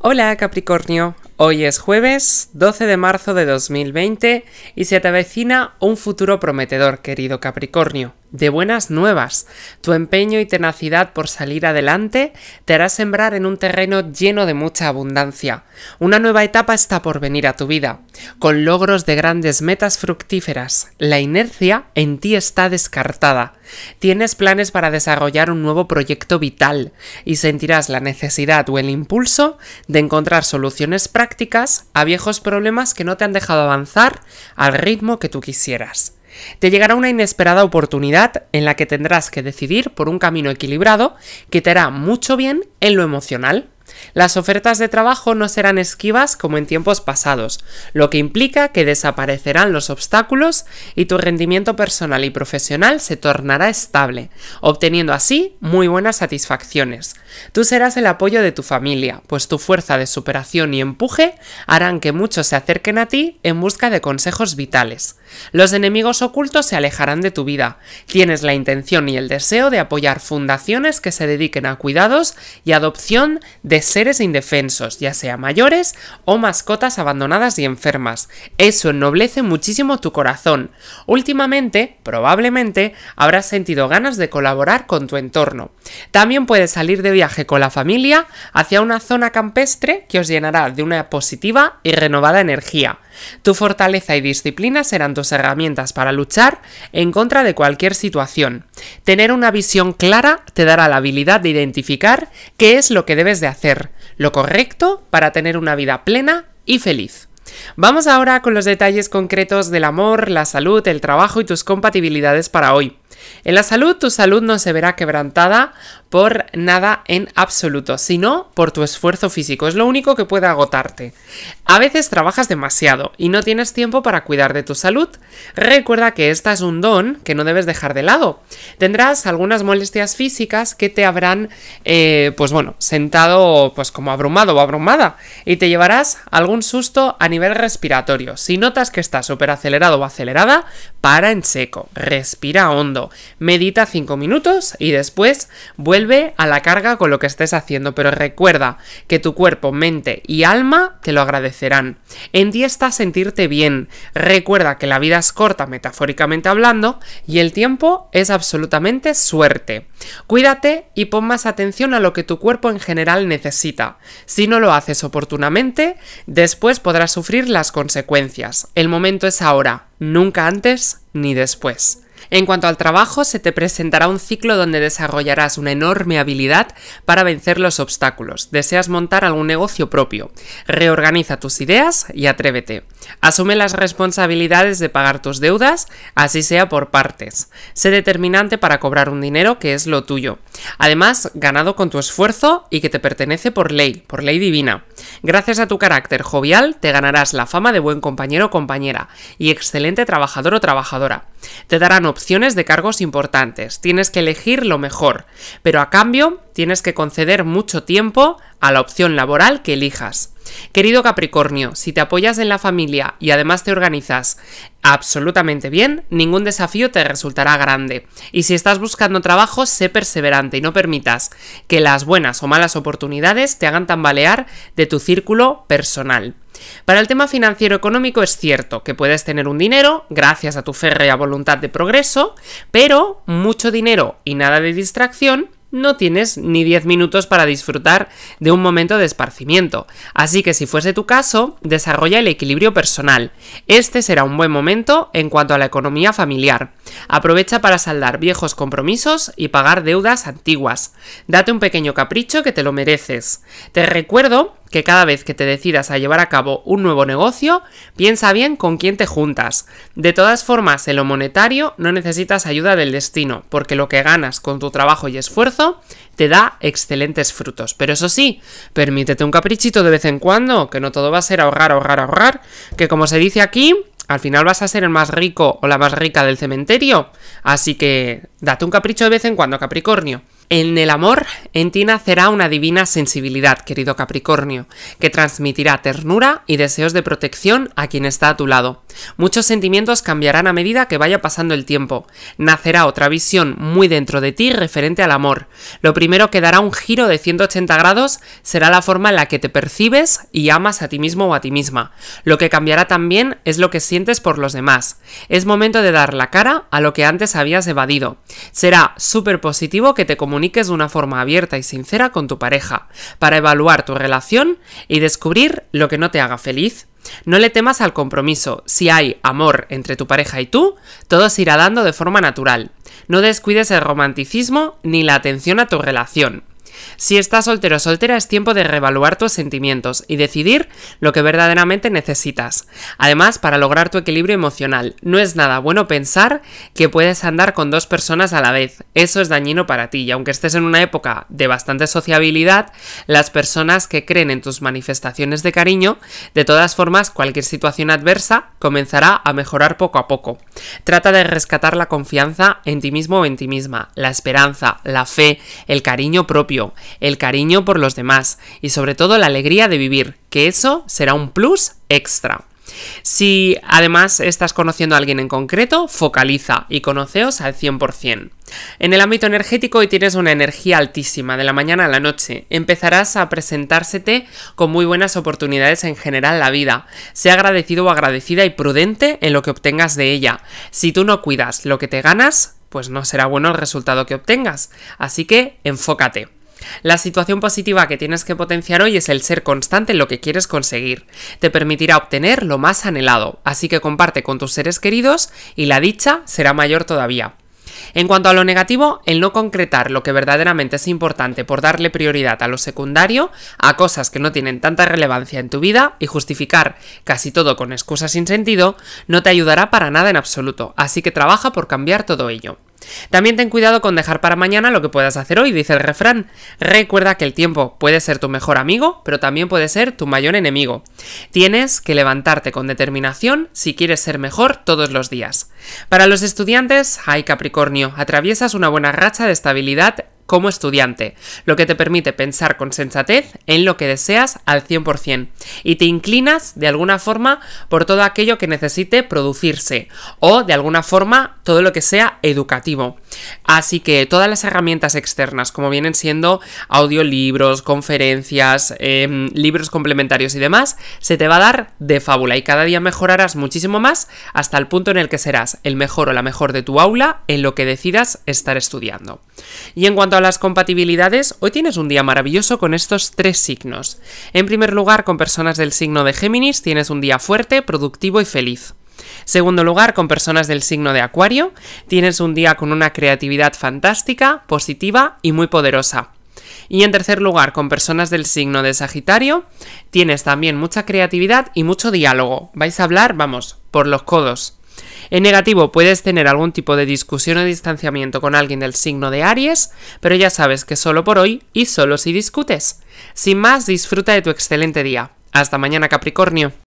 Hola Capricornio, hoy es jueves 12 de marzo de 2020 y se te avecina un futuro prometedor, querido Capricornio de buenas nuevas. Tu empeño y tenacidad por salir adelante te hará sembrar en un terreno lleno de mucha abundancia. Una nueva etapa está por venir a tu vida, con logros de grandes metas fructíferas. La inercia en ti está descartada. Tienes planes para desarrollar un nuevo proyecto vital y sentirás la necesidad o el impulso de encontrar soluciones prácticas a viejos problemas que no te han dejado avanzar al ritmo que tú quisieras. Te llegará una inesperada oportunidad en la que tendrás que decidir por un camino equilibrado que te hará mucho bien en lo emocional las ofertas de trabajo no serán esquivas como en tiempos pasados, lo que implica que desaparecerán los obstáculos y tu rendimiento personal y profesional se tornará estable, obteniendo así muy buenas satisfacciones. Tú serás el apoyo de tu familia, pues tu fuerza de superación y empuje harán que muchos se acerquen a ti en busca de consejos vitales. Los enemigos ocultos se alejarán de tu vida. Tienes la intención y el deseo de apoyar fundaciones que se dediquen a cuidados y adopción de seres indefensos, ya sea mayores o mascotas abandonadas y enfermas. Eso ennoblece muchísimo tu corazón. Últimamente, probablemente, habrás sentido ganas de colaborar con tu entorno. También puedes salir de viaje con la familia hacia una zona campestre que os llenará de una positiva y renovada energía. Tu fortaleza y disciplina serán tus herramientas para luchar en contra de cualquier situación. Tener una visión clara te dará la habilidad de identificar qué es lo que debes de hacer, lo correcto para tener una vida plena y feliz. Vamos ahora con los detalles concretos del amor, la salud, el trabajo y tus compatibilidades para hoy. En la salud, tu salud no se verá quebrantada por nada en absoluto, sino por tu esfuerzo físico. Es lo único que puede agotarte. A veces trabajas demasiado y no tienes tiempo para cuidar de tu salud. Recuerda que esta es un don que no debes dejar de lado. Tendrás algunas molestias físicas que te habrán, eh, pues bueno, sentado pues como abrumado o abrumada y te llevarás algún susto a nivel respiratorio. Si notas que estás súper acelerado o acelerada, para en seco, respira hondo, medita 5 minutos y después vuelve a la carga con lo que estés haciendo, pero recuerda que tu cuerpo, mente y alma te lo agradecerán. En ti está sentirte bien, recuerda que la vida es corta metafóricamente hablando y el tiempo es absolutamente suerte. Cuídate y pon más atención a lo que tu cuerpo en general necesita. Si no lo haces oportunamente, después podrás sufrir las consecuencias. El momento es ahora, nunca antes ni después. En cuanto al trabajo, se te presentará un ciclo donde desarrollarás una enorme habilidad para vencer los obstáculos. Deseas montar algún negocio propio. Reorganiza tus ideas y atrévete. Asume las responsabilidades de pagar tus deudas, así sea por partes. Sé determinante para cobrar un dinero que es lo tuyo. Además, ganado con tu esfuerzo y que te pertenece por ley, por ley divina. Gracias a tu carácter jovial te ganarás la fama de buen compañero o compañera y excelente trabajador o trabajadora. Te darán opciones de cargos importantes, tienes que elegir lo mejor, pero a cambio tienes que conceder mucho tiempo a la opción laboral que elijas. Querido Capricornio, si te apoyas en la familia y además te organizas absolutamente bien, ningún desafío te resultará grande. Y si estás buscando trabajo, sé perseverante y no permitas que las buenas o malas oportunidades te hagan tambalear de tu círculo personal. Para el tema financiero económico es cierto que puedes tener un dinero gracias a tu férrea voluntad de progreso, pero mucho dinero y nada de distracción no tienes ni 10 minutos para disfrutar de un momento de esparcimiento. Así que si fuese tu caso, desarrolla el equilibrio personal. Este será un buen momento en cuanto a la economía familiar. Aprovecha para saldar viejos compromisos y pagar deudas antiguas. Date un pequeño capricho que te lo mereces. Te recuerdo que cada vez que te decidas a llevar a cabo un nuevo negocio, piensa bien con quién te juntas. De todas formas, en lo monetario no necesitas ayuda del destino, porque lo que ganas con tu trabajo y esfuerzo te da excelentes frutos. Pero eso sí, permítete un caprichito de vez en cuando, que no todo va a ser ahorrar, ahorrar, ahorrar, que como se dice aquí, al final vas a ser el más rico o la más rica del cementerio. Así que date un capricho de vez en cuando, Capricornio. En el amor, en ti nacerá una divina sensibilidad, querido Capricornio, que transmitirá ternura y deseos de protección a quien está a tu lado. Muchos sentimientos cambiarán a medida que vaya pasando el tiempo. Nacerá otra visión muy dentro de ti referente al amor. Lo primero que dará un giro de 180 grados será la forma en la que te percibes y amas a ti mismo o a ti misma. Lo que cambiará también es lo que por los demás. Es momento de dar la cara a lo que antes habías evadido. Será súper positivo que te comuniques de una forma abierta y sincera con tu pareja, para evaluar tu relación y descubrir lo que no te haga feliz. No le temas al compromiso. Si hay amor entre tu pareja y tú, todo se irá dando de forma natural. No descuides el romanticismo ni la atención a tu relación. Si estás soltero o soltera es tiempo de reevaluar tus sentimientos y decidir lo que verdaderamente necesitas. Además, para lograr tu equilibrio emocional, no es nada bueno pensar que puedes andar con dos personas a la vez. Eso es dañino para ti y aunque estés en una época de bastante sociabilidad, las personas que creen en tus manifestaciones de cariño, de todas formas, cualquier situación adversa comenzará a mejorar poco a poco. Trata de rescatar la confianza en ti mismo o en ti misma, la esperanza, la fe, el cariño propio, el cariño por los demás y sobre todo la alegría de vivir, que eso será un plus extra. Si además estás conociendo a alguien en concreto, focaliza y conoceos al 100%. En el ámbito energético hoy tienes una energía altísima, de la mañana a la noche. Empezarás a presentársete con muy buenas oportunidades en general la vida. Sea agradecido o agradecida y prudente en lo que obtengas de ella. Si tú no cuidas lo que te ganas, pues no será bueno el resultado que obtengas. Así que enfócate. La situación positiva que tienes que potenciar hoy es el ser constante en lo que quieres conseguir. Te permitirá obtener lo más anhelado, así que comparte con tus seres queridos y la dicha será mayor todavía. En cuanto a lo negativo, el no concretar lo que verdaderamente es importante por darle prioridad a lo secundario, a cosas que no tienen tanta relevancia en tu vida y justificar casi todo con excusas sin sentido, no te ayudará para nada en absoluto, así que trabaja por cambiar todo ello. También ten cuidado con dejar para mañana lo que puedas hacer hoy, dice el refrán. Recuerda que el tiempo puede ser tu mejor amigo, pero también puede ser tu mayor enemigo. Tienes que levantarte con determinación si quieres ser mejor todos los días. Para los estudiantes, ay Capricornio, atraviesas una buena racha de estabilidad como estudiante, lo que te permite pensar con sensatez en lo que deseas al 100% y te inclinas de alguna forma por todo aquello que necesite producirse o de alguna forma todo lo que sea educativo. Así que todas las herramientas externas, como vienen siendo audiolibros, conferencias, em, libros complementarios y demás, se te va a dar de fábula y cada día mejorarás muchísimo más hasta el punto en el que serás el mejor o la mejor de tu aula en lo que decidas estar estudiando. Y en cuanto a las compatibilidades, hoy tienes un día maravilloso con estos tres signos. En primer lugar, con personas del signo de Géminis tienes un día fuerte, productivo y feliz. Segundo lugar, con personas del signo de Acuario, tienes un día con una creatividad fantástica, positiva y muy poderosa. Y en tercer lugar, con personas del signo de Sagitario, tienes también mucha creatividad y mucho diálogo. Vais a hablar, vamos, por los codos. En negativo, puedes tener algún tipo de discusión o distanciamiento con alguien del signo de Aries, pero ya sabes que solo por hoy y solo si discutes. Sin más, disfruta de tu excelente día. Hasta mañana, Capricornio.